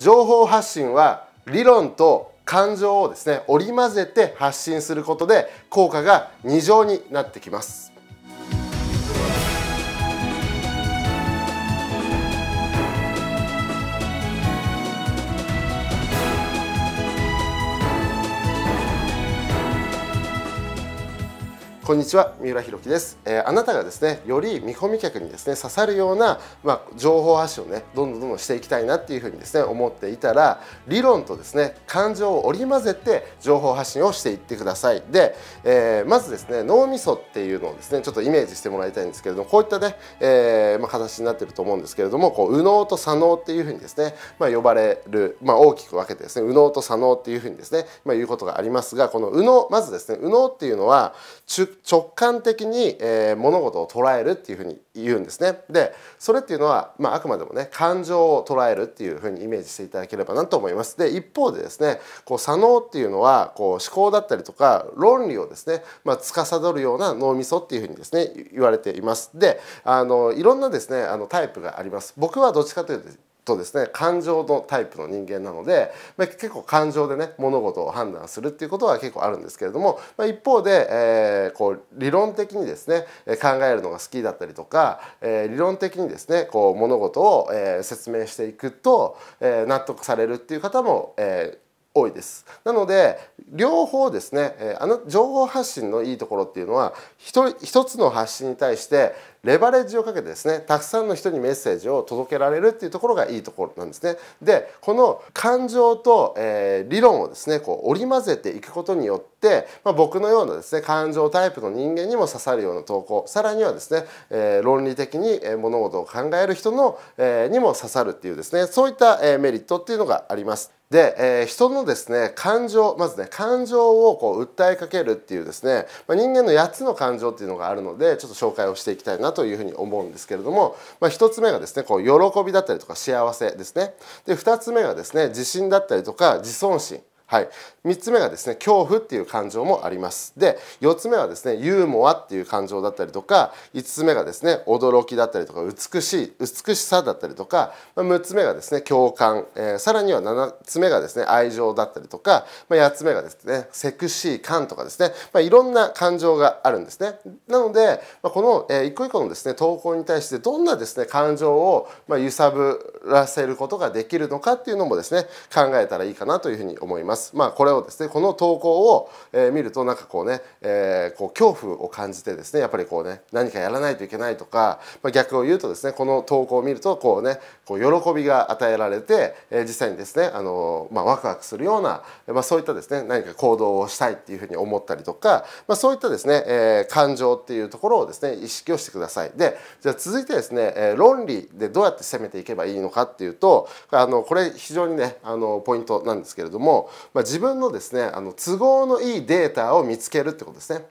情報発信は理論と感情をですね織り交ぜて発信することで効果が二乗になってきますこんにちは三浦弘樹です、えー、あなたがですねより見込み客にですね刺さるような、まあ、情報発信をねどんどんどんどんしていきたいなっていうふうにですね思っていたら理論とですね感情を織り交ぜて情報発信をしていってくださいで、えー、まずですね脳みそっていうのをですねちょっとイメージしてもらいたいんですけれどもこういったね、えー、まあ、形になってると思うんですけれどもこう右脳と左脳っていうふうにですね、まあ、呼ばれる、ま大きく分けてですね右脳と左脳っていうふうにですね、ま言うことがありますがこの右脳まずですね右脳っていうのは中直感的に、えー、物事を捉えるっていうふうに言うんですね。でそれっていうのは、まあ、あくまでもね感情を捉えるっていうふうにイメージしていただければなと思います。で一方でですねこう左脳っていうのはこう思考だったりとか論理をですね、まあ、司るような脳みそっていうふうにですね言われています。であのいろんなですねあのタイプがあります。僕はどっちかというととですね感情のタイプの人間なので、まあ、結構感情でね物事を判断するっていうことは結構あるんですけれども、まあ、一方で、えー、こう理論的にですね考えるのが好きだったりとか、えー、理論的にですねこう物事を、えー、説明していくと、え納得されるっていう方も、えー多いですなので両方ですね、えあの情報発信のいいところっていうのは一一つの発信に対してレバレッジをかけてですねたくさんの人にメッセージを届けられるっていうところがいいところなんですね。でこの感情と、えー、理論をですねこう織り交ぜていくことによって、まあ、僕のようなですね感情タイプの人間にも刺さるような投稿さらにはですね、えー、論理的に物事を考える人の、えー、にも刺さるっていうですねそういった、えメリットっていうのがあります。で、えー、人のですね感情まずね感情をこう訴えかけるっていうですね、まあ、人間の8つの感情っていうのがあるのでちょっと紹介をしていきたいなというふうに思うんですけれども、まあ、1つ目がですねこう喜びだったりとか幸せですねで2つ目がですね自信だったりとか自尊心はい、3つ目がですね恐怖っていう感情もありますで4つ目はですねユーモアっていう感情だったりとか5つ目がですね驚きだったりとか美しい美しさだったりとか、6つ目がですね共感、えー、さらには7つ目がですね愛情だったりとか、まあ、8つ目がですねセクシー感とかですね、まあ、いろんな感情があるんですねなので、まこの、えー、一個一個のですね投稿に対してどんなですね感情を、ま揺さぶらせることができるのかっていうのもですね考えたらいいかなというふうに思います。まあ、これをですね、この投稿を、えー、見ると、なんかこうね、えー、こう恐怖を感じてですね、やっぱりこうね、何かやらないといけないとか、まあ、逆を言うとですね、この投稿を見ると、こうね、こう喜びが与えられて、えー、実際にですね、あのまあ、ワクワクするような、まあ、そういったですね、何か行動をしたいっていうふうに思ったりとか、まあ、そういったですね、えー、感情っていうところをですね、意識をしてください。で、じゃあ続いてですね、えー、論理でどうやって攻めていけばいいのかっていうと、あのこれ非常にね、あのポイントなんですけれども、まあ、自分のですねあの都合のいいデータを見つけるってことですね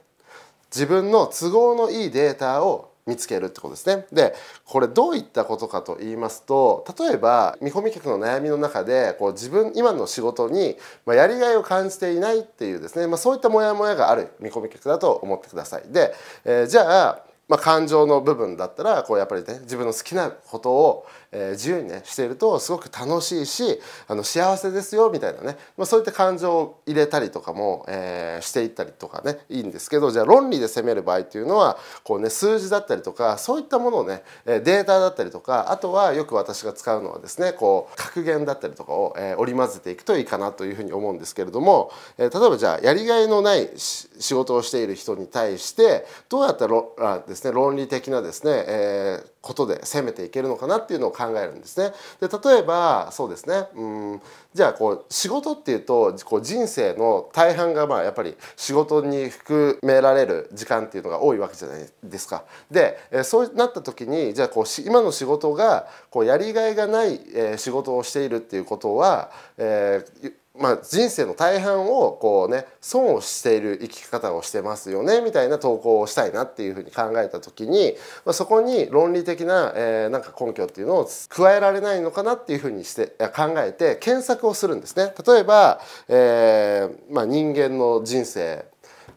自分の都合のいいデータを見つけるってことですねでこれどういったことかと言いますと例えば見込み客の悩みの中でこう自分今の仕事に、まあやりがいを感じていないっていうですね、まあ、そういったモヤモヤがある見込み客だと思ってくださいで、えー、じゃあまあ、感情の部分だったらこうやっぱりね自分の好きなことを、え自由にねしているとすごく楽しいしあの幸せですよみたいなね、まあ、そういった感情を入れたりとかも、えしていったりとかねいいんですけどじゃあ論理で攻める場合っていうのはこう、ね、数字だったりとかそういったものをねデータだったりとかあとはよく私が使うのはですねこう格言だったりとかを、え織り交ぜていくといいかなというふうに思うんですけれども、え例えばじゃあやりがいのない仕事をしている人に対してどうやったらですですね論理的なですね、えー、ことで攻めていけるのかなっていうのを考えるんですね。で例えばそうですねうんじゃあこう仕事っていうとこう人生の大半がまあやっぱり仕事に含められる時間っていうのが多いわけじゃないですか。で、えー、そうなった時にじゃあこうし今の仕事がこうやりがいがない、えー、仕事をしているっていうことは、えーまあ、人生の大半をこうね損をしている生き方をしてますよねみたいな投稿をしたいなっていうふうに考えた時に、まあ、そこに論理的な,、えー、なんか根拠っていうのを加えられないのかなっていうふうにして考えて検索をするんですね。例えば、えーまあ、人間の人生、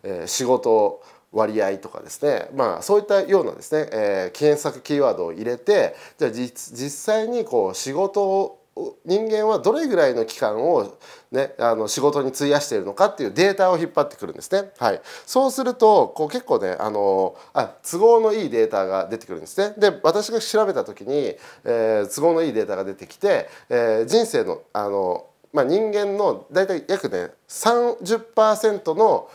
えー、仕事割合とかですね、まあ、そういったようなですね、えー、検索キーワードを入れてじゃあ実際にこう仕事を人間はどれぐらいの期間を、ね、あの仕事に費やしているのかっていうデータを引っ張ってくるんですね。はい、そうするとこう結構ねあのあ都合のいいデータが出てくるんですね。で私が調べた時に、えー、都合のいいデータが出てきて、えー、人生のあの、まあ、人間の大体約ね30%の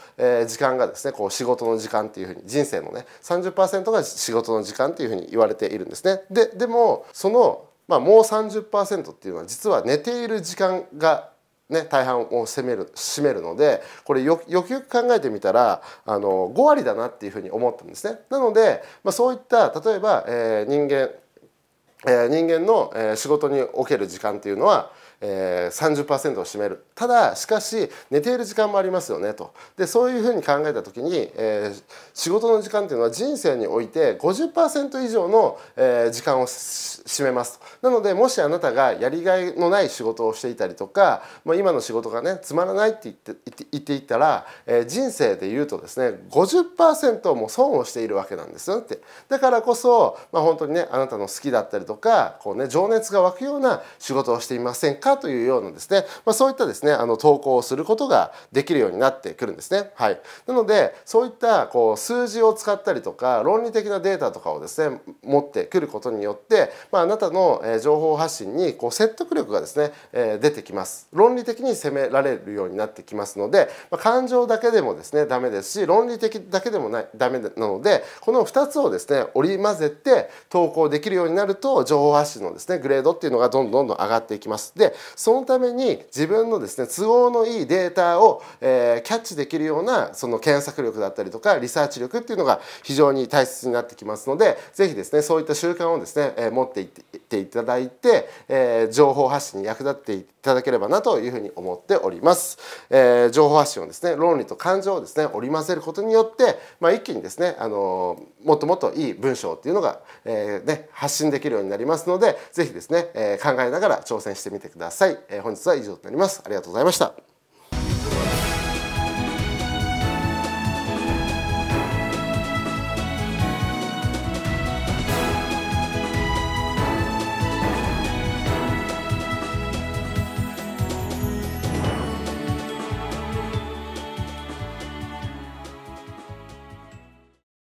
時間がですねこう仕事の時間っていうふうに人生のね30%が仕事の時間っていうふうに言われているんですね。ででもそのまあ、もう30%っていうのは実は寝ている時間がね、大半を占める占めるのでこれよくよく考えてみたらあの5割だなっていうふうに思ったんですね。なので、まあ、そういった例えば、えー、人間え人間の、え仕事における時間っていうのは、えー、30%を占めるただしかし寝ている時間もありますよねとでそういうふうに考えた時に、えー、仕事の時間っていうのは人生において50%以上の、えー、時間を占めますなのでもしあなたがやりがいのない仕事をしていたりとか、まあ、今の仕事がねつまらないって言って言っていったら、え人生でいうとですね50%も損をしているわけなんですよってだからこそ、まあ、本当にねあなたの好きだったりとかこう、ね、情熱が湧くような仕事をしてみませんかというようなですね、まあ、そういったですねあの投稿をすることができるようになってくるんですね。はい、なのでそういったこう数字を使ったりとか論理的なデータとかをですね持ってくることによって、まあ、あなたの情報発信にこう説得力がですね出てきます。論理的に責められるようになってきますので、まあ、感情だけでもですねダメですし論理的だけでもないダメなのでこの2つをですね織り交ぜて投稿できるようになるとと情報発信のですねグレードっていうのがどんどんどん上がっていきますでそのために自分のですね都合のいいデータを、えー、キャッチできるようなその検索力だったりとかリサーチ力っていうのが非常に大切になってきますので是非ですねそういった習慣をですね、えー、持っていってていただいて、えー、情報発信に役立っていただければなというふうに思っております。えー、情報発信をですね論理と感情をですね織り交ぜることによって、まあ、一気にですねあのもっともっといい文章っていうのが、えー、ね、発信できるようになりますので是非ですね、え考えながら挑戦してみてください。え本日は以上となります。ありがとうございました。